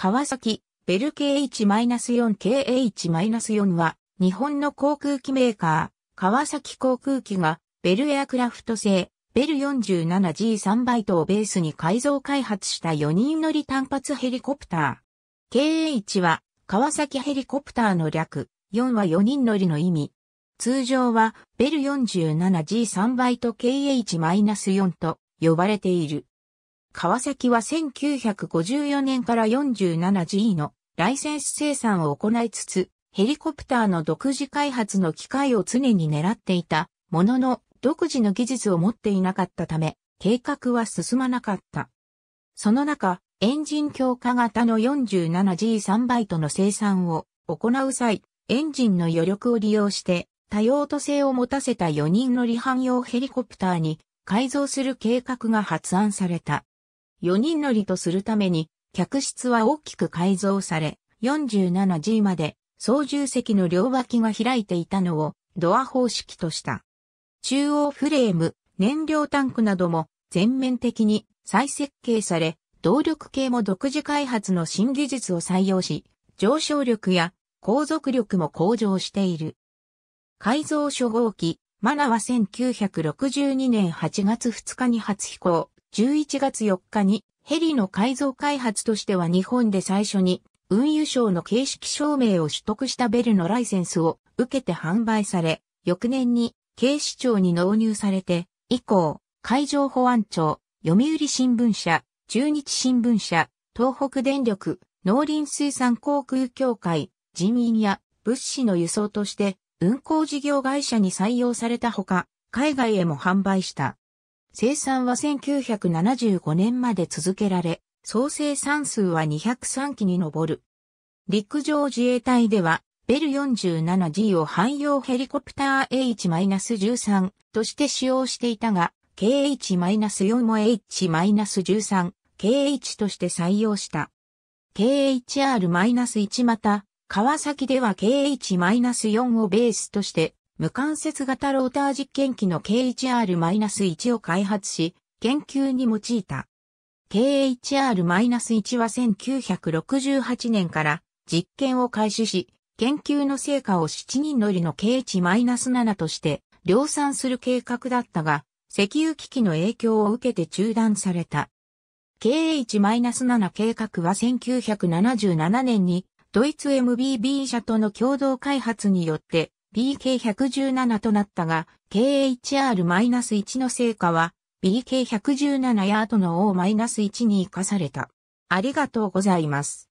川崎、ベル KH-4KH-4 は、日本の航空機メーカー、川崎航空機が、ベルエアクラフト製、ベル 47G3 バイトをベースに改造開発した4人乗り単発ヘリコプター。KH は、川崎ヘリコプターの略、4は4人乗りの意味。通常は、ベル 47G3 バイト KH-4 と呼ばれている。川崎は1954年から 47G のライセンス生産を行いつつ、ヘリコプターの独自開発の機会を常に狙っていたものの独自の技術を持っていなかったため、計画は進まなかった。その中、エンジン強化型の 47G3 バイトの生産を行う際、エンジンの余力を利用して多用途性を持たせた4人乗り汎用ヘリコプターに改造する計画が発案された。4人乗りとするために、客室は大きく改造され、47G まで操縦席の両脇が開いていたのをドア方式とした。中央フレーム、燃料タンクなども全面的に再設計され、動力系も独自開発の新技術を採用し、上昇力や航続力も向上している。改造初号機、マナは1962年8月2日に初飛行。11月4日にヘリの改造開発としては日本で最初に運輸省の形式証明を取得したベルのライセンスを受けて販売され、翌年に警視庁に納入されて、以降、海上保安庁、読売新聞社、中日新聞社、東北電力、農林水産航空協会、人員や物資の輸送として運航事業会社に採用されたほか、海外へも販売した。生産は1975年まで続けられ、総生産数は203機に上る。陸上自衛隊では、ベル 47G を汎用ヘリコプター H-13 として使用していたが、KH-4 も H-13、KH として採用した。KHR-1 また、川崎では KH-4 をベースとして無関節型ローター実験機の KHR-1 を開発し、研究に用いた。KHR-1 は1968年から実験を開始し、研究の成果を7人乗りの KH-7 として量産する計画だったが、石油危機の影響を受けて中断された。KH-7 計画は1977年にドイツ MBB 社との共同開発によって BK117 となったが、KHR-1 の成果は BK117 ヤードの O-1 に活かされた。ありがとうございます。